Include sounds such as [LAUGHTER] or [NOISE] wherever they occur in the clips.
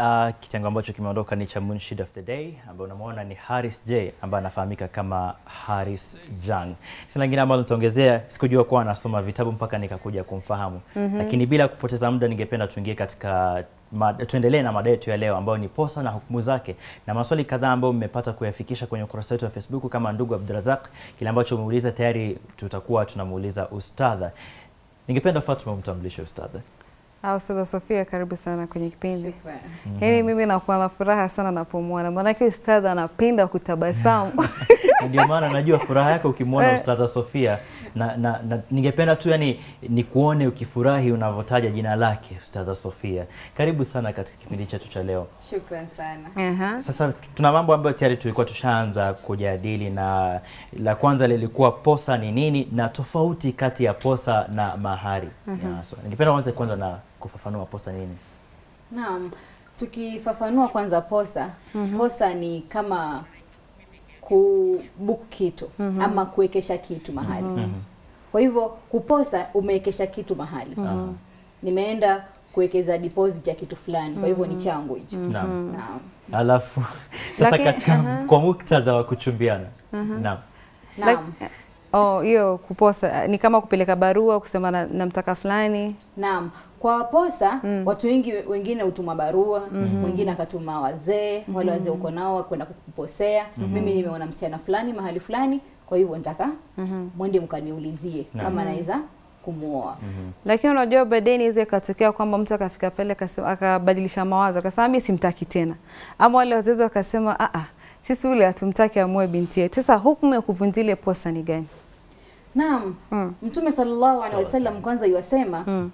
Uh, kitengo ambacho kimeondoka ni cha Munshid of the Day ambaye unamwona ni Harris J ambaye anafahamika kama Harris Jang. Sina lingine ambalo nitaongezea, sikujua kuwa anasoma vitabu mpaka nikakuja kumfahamu. Mm -hmm. Lakini bila kupoteza muda, ningependa tuingie katika tuendelee na mada yetu ya leo ambayo ni posa na hukumu zake na maswali kadhaa ambayo mmepata kuyafikisha kwenye ukurasa wetu wa Facebook kama ndugu Abdurazak. Kile ambacho umeuliza tayari tutakuwa tunamuuliza ustadha. Ningependa Fatuma umtambulishe ustadha. Ustadha Sofia, karibu sana kwenye kipindi. Yaani mimi nakuwa na furaha sana napomwona, maanake ustadha anapenda kutabasamu. [LAUGHS] Ndio maana najua furaha yako ukimwona eh. Ustadha Sofia na, na, na ningependa tu yani kuone ukifurahi unavyotaja jina lake Ustadha Sofia. Karibu sana katika kipindi chetu cha leo. Shukrani sana. Uh -huh. Sasa tuna mambo ambayo tayari tulikuwa tushaanza kujadili, na la kwanza lilikuwa posa ni nini na tofauti kati ya posa na mahari. Uh -huh. So, ningependa uanze kwanza na kufafanua posa nini. Naam. Tukifafanua kwanza posa, mm -hmm. posa ni kama kubuku kitu mm -hmm. ama kuwekesha kitu mahali mm -hmm. Kwa hivyo kuposa umewekesha kitu mahali. Mm -hmm. Nimeenda kuwekeza deposit ya kitu fulani, kwa hivyo ni mhm. changu hicho. Mm -hmm. Alafu [LAUGHS] sasa Laki, katika uh -huh. kwa muktadha wa kuchumbiana. Uh mhm. -huh. Naam. Naam. Oh, hiyo kuposa ni kama kupeleka barua kusema na, namtaka fulani. Naam. Kwa posa mm. watu wengi wengine hutuma barua, mm -hmm. wengine akatuma wazee, mm -hmm. wale wazee mhm. uko nao kwenda kukuposea. Mm -hmm. Mimi nimeona msichana fulani mahali fulani, kwa hivyo nataka mm -hmm. mwende mkaniulizie kama mhm. naweza kumuoa. Mm -hmm. Lakini unajua baadaye inaweza ikatokea kwamba mtu akafika pale akabadilisha mawazo akasema mimi simtaki tena, ama wale wazazi wakasema a ah, a, ah, sisi ule hatumtaki amue binti yetu. Sasa hukumu ya kuvunjile posa ni gani? Naam. Mm. Mtume sallallahu alaihi wasallam kwanza yuasema mm.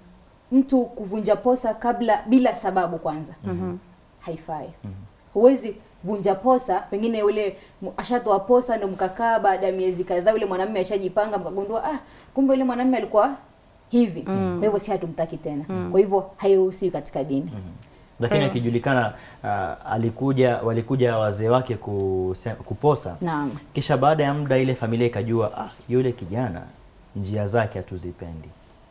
mtu kuvunja posa kabla bila sababu kwanza mm -hmm. haifai. Mm -hmm. Huwezi vunja posa pengine yule ashatoa posa ndo mkakaa baada ya miezi kadhaa yule mwanamume ashajipanga mkagundua ah kumbe yule mwanamume alikuwa hivi mm. kwa hivyo si hatumtaki tena mm. kwa hivyo hairuhusiwi katika dini mm lakini mm. Eh. akijulikana uh, alikuja walikuja wazee wake kuposa Naam. kisha baada ya muda ile familia ikajua ah, yule kijana njia zake hatuzipendi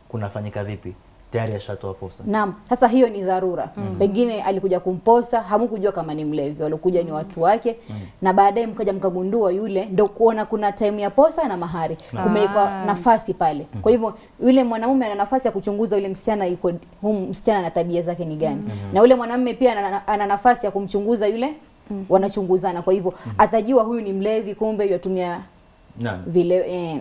kunafanyika vipi tayari ashatoa posa. Naam, sasa hiyo ni dharura. Mm. Pengine alikuja kumposa, hamkujua kama ni mlevi, walikuja ni watu wake mm. na baadaye mkaja mkagundua yule, ndio kuona kuna time ya posa na mahari, mm. Kumeikwa ah. nafasi pale. Mm. Kwa hivyo yule mwanamume ana nafasi ya kuchunguza yule msichana yuko hum, msichana na tabia zake ni gani, mm. na yule mwanamume pia ana nafasi ya kumchunguza yule mm. wanachunguzana. Kwa hivyo mm. atajua huyu ni mlevi, kumbe yatumia vile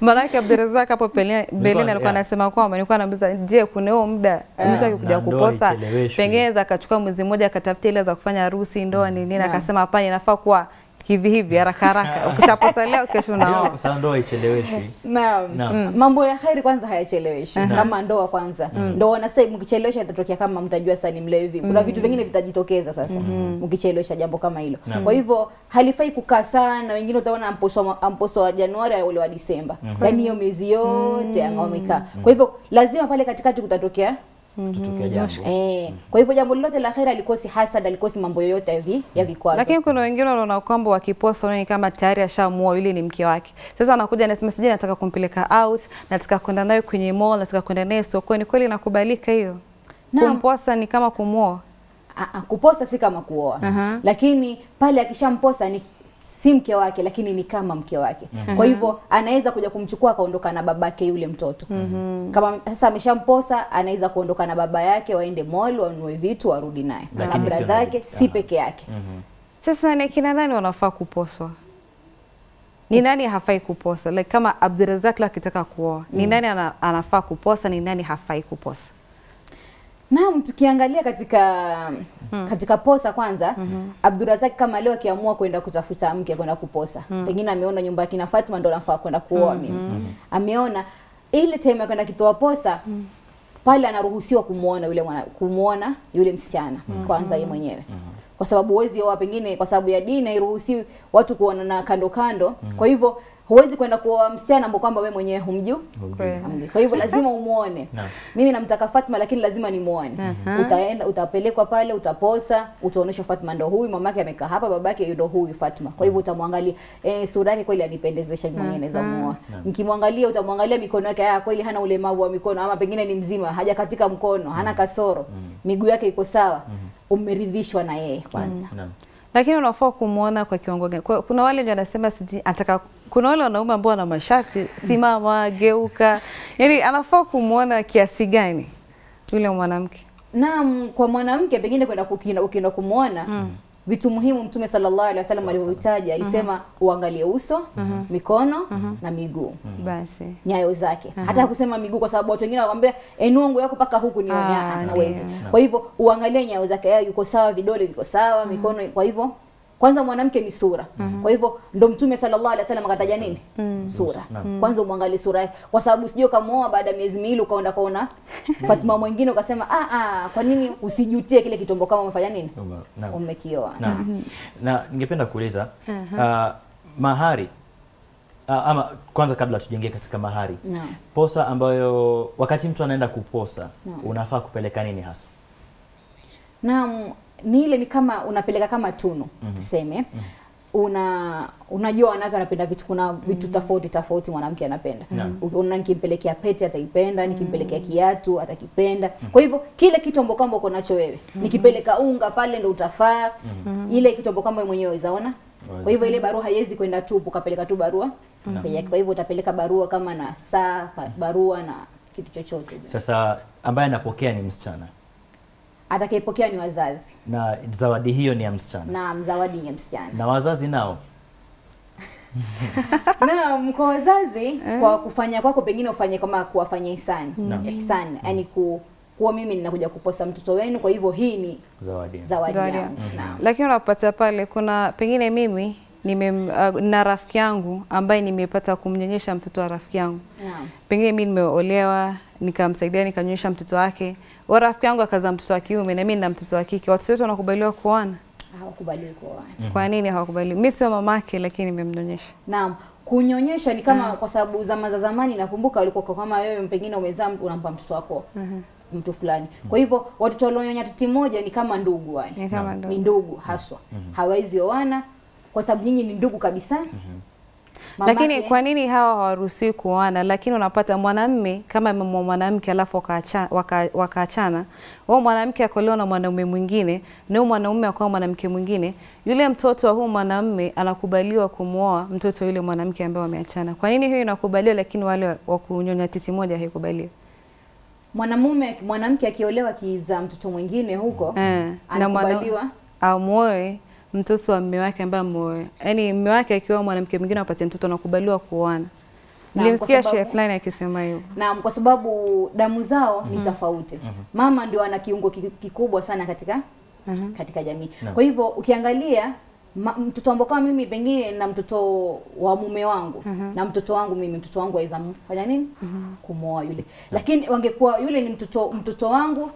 maanake Abdurazak hapo mbeleni alikuwa anasema kwamba nilikuwa namuuliza, je, kuna huo muda mtu akikuja kuposa pengine za akachukua mwezi mmoja akatafuta ile za kufanya harusi, ndoa ni nini? Mm. Akasema hapana, inafaa kuwa hivi hivi haraka haraka, ukishaposalea kesho unaoa. ndoa haicheleweshwi. Naam. Mm. Mambo ya heri kwanza hayacheleweshwi kama ndoa kwanza. Ndo Ndoa na mkichelewesha itatokea kama mtajua sasa ni mlevi. Kuna mm. vitu vingine vitajitokeza sasa mm. mkichelewesha jambo kama hilo. Kwa hivyo halifai kukaa sana, wengine utaona amposo wa Januari au wa Disemba. Mm mm-hmm. Yaani hiyo miezi yote mm. angaomika. Kwa hivyo lazima pale katikati kutatokea Mm-hmm. Eh. Mm. Kwa hivyo jambo lolote la kheri alikosi hasad, alikosi mambo yoyote hivi ya mm. vikwazo. Lakini kuna wengine wanaona kwamba wakiposa ni kama tayari ashamua yule ni mke wake. Sasa anakuja anasema sijui nataka kumpeleka out, nataka kwenda naye kwenye mall, nataka kwenda naye sokoni. Kweli nakubalika hiyo? Kumposa ni kama kumwoa? Ah, ah, kuposa si kama kuoa. Uh -huh. Lakini pale akishamposa ni si mke wake lakini ni kama mke wake mm -hmm. kwa hivyo anaweza kuja kumchukua akaondoka na babake yule mtoto mm -hmm. kama sasa ameshamposa anaweza kuondoka na baba yake waende mall wanunue vitu warudi naye na bradha si peke yake mm -hmm. sasa ni kina nani wanafaa kuposwa ni nani hafai kuposa like kama Abdurazak akitaka kuoa ni mm. nani anafaa kuposa ni nani hafai kuposa Naam, tukiangalia katika Hmm. Katika posa kwanza mm -hmm. Abdurazak kama leo akiamua kwenda kutafuta mke kwenda kuposa -hmm. Pengine ameona nyumba ya kina Fatma ndo nafaa kwenda kuoa mm -hmm. mimi mm -hmm. Ameona ile time kwenda kitoa posa mm -hmm. Pale anaruhusiwa kumuona yule mwana, kumuona yule msichana mm -hmm. Kwanza hmm. yeye mwenyewe mm -hmm kwa sababu wezi oa pengine kwa sababu ya dini hairuhusiwi watu kuonana kando kando. Mm. Kwa hivyo huwezi kwenda kuoa msichana ambao kwamba wewe mwenyewe humjui. Kwa hivyo lazima umuone. [LAUGHS] no. Mimi namtaka Fatma lakini lazima nimuone. Uh mhm. -huh. Utaenda utapelekwa pale, utaposa, utaonyeshwa Fatma ndo huyu, mamake amekaa hapa, babake ndo huyu Fatma. Kwa hivyo mhm. utamwangalia eh, sura yake kweli anipendezesha mimi mwenyewe naweza mhm. muoa. Nikimwangalia utamwangalia mikono yake, haya ah, kweli hana ulemavu wa mikono ama pengine ni mzima, haja katika mkono, hana kasoro. Miguu yake iko sawa. Umeridhishwa na yeye kwanza. Mm. Lakini unafaa kumuona kwa kiwango gani? Kuna wale ndio wanasema siji anataka kuna wale wanaume ambao wana masharti, simama, geuka, yani anafaa kumwona kiasi gani yule mwanamke? Naam, kwa mwanamke pengine kwenda ukienda kumwona mm. Vitu muhimu Mtume sallallahu alaihi wasallam alivyovitaja alisema, uh mm-hmm. -huh. uangalie uso uh mm-hmm. -huh. mikono uh mm-hmm. -huh. na miguu basi, uh -huh. nyayo zake uh -huh. hata kusema miguu, kwa sababu watu wengine wakwambia enua nguo yako mpaka huku nione, yeah. Kwa hivyo uangalie nyayo zake, yeye yuko sawa, vidole viko sawa, mikono. Kwa hivyo kwanza mwanamke ni sura mm-hmm. kwa hivyo ndo mtume sallallahu alaihi wasallam akataja nini mm-hmm. sura mm-hmm. kwanza umwangalie sura kwa sababu sijui ukamwoa baada ya miezi miwili ukaenda kuona [LAUGHS] Fatima mwingine ukasema ah ah kwa nini usijutie kile kitombo kama umefanya nini umekioa na, mm-hmm. na ningependa kuuliza uh, mahari uh, ama kwanza kabla tujengee katika mahari na. posa ambayo wakati mtu anaenda kuposa na. unafaa kupeleka nini hasa naam ni ile ni kama unapeleka kama tunu mm -hmm. tuseme mm -hmm. una unajua wanawake wanapenda vitu kuna vitu mm -hmm. tofauti tofauti mwanamke anapenda mm -hmm. ukiona nikimpelekea pete ataipenda nikimpelekea mhm. kiatu atakipenda mm -hmm. kwa hivyo kile kitombokamba uko nacho wewe mm -hmm. nikipeleka unga pale ndo utafaa mm -hmm. ile kitombokamba mwenyewe wezaona kwa hivyo ile barua haiwezi kwenda tu ukapeleka tu barua mm -hmm. kwa hivyo utapeleka barua kama na saa barua na kitu chochote sasa ambaye anapokea ni msichana atakayepokea ni wazazi, na zawadi hiyo ni ya msichana. Naam, zawadi ni ya msichana. Na wazazi nao [LAUGHS] Naam, kwa wazazi eh? kwa kufanya kwako pengine ufanye kama kuwafanyia ihsani. Mm. Ihsani, mm. yani ku kuwa mimi ninakuja kuposa mtoto wenu, kwa hivyo hii ni zawadi. Zawadi. Mm -hmm. Lakini unapata pale kuna pengine mimi nime uh, na rafiki yangu ambaye nimepata kumnyonyesha mtoto wa rafiki yangu. Naam. Pengine mimi nimeolewa, nikamsaidia nikanyonyesha mtoto wake wa rafiki yangu akazaa mtoto wa kiume na mimi nina mtoto wa kike, watoto wetu wanakubaliwa kuoana? Hawakubaliwi kuoana. Mhm. Kwa nini hawakubali? Mimi sio mamake, lakini nimemnyonyesha. Naam, kunyonyesha ni kama mhm. kwa sababu zama za zamani nakumbuka walikuwa kama wewe pengine umezaa unampa mtoto wako mhm. mtu fulani. Kwa hivyo watoto walionyonya titi moja ni kama ndugu wale, ni, kama ndugu. ni ndugu haswa, mm oana kwa sababu nyinyi ni ndugu kabisa. Mm -hmm Mamake. Lakini kwa nini hawa hawaruhusiwi kuoana? Lakini unapata mwanamme kama amemwoa mwanamke alafu wakaachana, waka, waka mwanamke akolewa na mwanaume mwingine na mwanaume akaoa mwanamke mwingine, yule mtoto wa huyo mwanamme anakubaliwa kumwoa mtoto yule mwanamke ambaye wameachana. Kwa nini hiyo inakubaliwa lakini wale wa kunyonya titi moja haikubaliwi? Mwanamume mwanamke akiolewa akizaa mtoto mwingine huko eh, anakubaliwa amwoe mtoto wa mume wake ambaye ameoa, yani mume wake akiwa mwanamke mwingine apate mtoto, anakubaliwa kuoana. Nilimsikia chef fulani akisema hiyo. Naam, kwa sababu damu zao mm -hmm. ni mhm. tofauti. Mm -hmm. Mama ndio ana kiungo kikubwa sana katika mm -hmm. katika jamii. No. Kwa hivyo ukiangalia ma, mtoto ambao kama mimi pengine na mtoto wa mume wangu mm -hmm. na mtoto wangu mimi mtoto wangu aweza mfanya nini? Mm -hmm. Kumwoa yule. No. Lakini wangekuwa yule ni mtoto mtoto wangu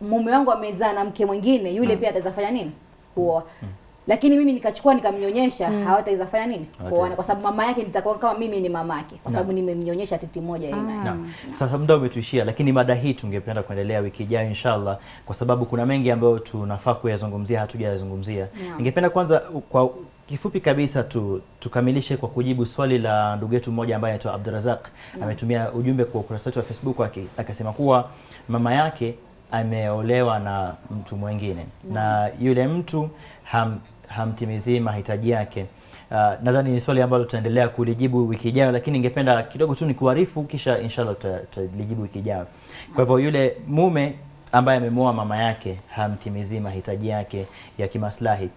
mume wangu amezaa na mke mwingine, yule mm -hmm. pia ataweza fanya nini? kuoa mm. lakini mimi nikachukua nikamnyonyesha mm. hawataweza fanya nini kuoana kwa sababu mama yake nitakuwa kama mimi ni mama yake kwa sababu nimemnyonyesha titi moja ina. Ah. Na. Sasa muda umetuishia, lakini mada hii tungependa kuendelea wiki ijayo inshallah, kwa sababu kuna mengi ambayo tunafaa kuyazungumzia hatujayazungumzia. Ningependa kwanza kwa kifupi kabisa tu tukamilishe kwa kujibu swali la ndugu yetu mmoja ambaye anaitwa Abdurazak. Ametumia ujumbe kwa ukurasa wetu wa Facebook akisema kuwa mama yake ameolewa na mtu mwingine mm. na yule mtu ham, hamtimizii mahitaji yake. Uh, nadhani ni swali ambalo tutaendelea kulijibu wiki ijayo, lakini ningependa kidogo tu nikuarifu, kisha inshallah tutalijibu wiki ijayo. Kwa hivyo yule mume ambaye amemwoa mama yake hamtimizii mahitaji yake ya kimaslahi,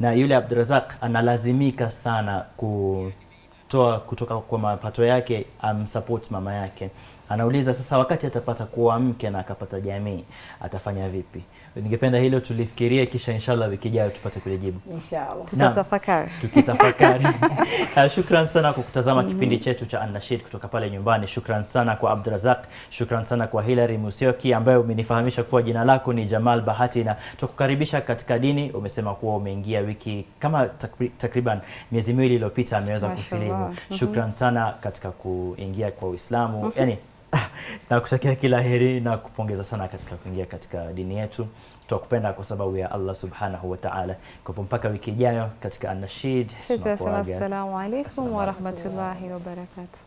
na yule Abdurazak analazimika sana ku kutoa kutoka kwa mapato yake amsupport mama yake. Anauliza sasa, wakati atapata kuwa mke na akapata jamii atafanya vipi? ningependa hilo tulifikirie, kisha inshallah wiki ijayo tupate kujibu, inshallah tutatafakari, tukitafakari. [LAUGHS] Ah, shukran sana kwa kutazama mm-hmm. kipindi chetu cha Anashid kutoka pale nyumbani. Shukran sana kwa Abdurazak, shukran sana kwa Hilary Musioki ambaye umenifahamisha kuwa jina lako ni Jamal Bahati na tukukaribisha katika dini. Umesema kuwa umeingia wiki kama takriban miezi miwili iliyopita ameweza kusilimu. Mm-hmm. Shukran sana katika kuingia kwa Uislamu mm -hmm. yani [LAUGHS] nakutakia kila heri na kupongeza sana katika kuingia katika dini yetu. Twakupenda kwa sababu ya Allah subhanahu wa ta'ala. Kwa hivyo mpaka wiki ijayo katika Anashid, assalamu alaikum wa rahmatullahi wa barakatuh.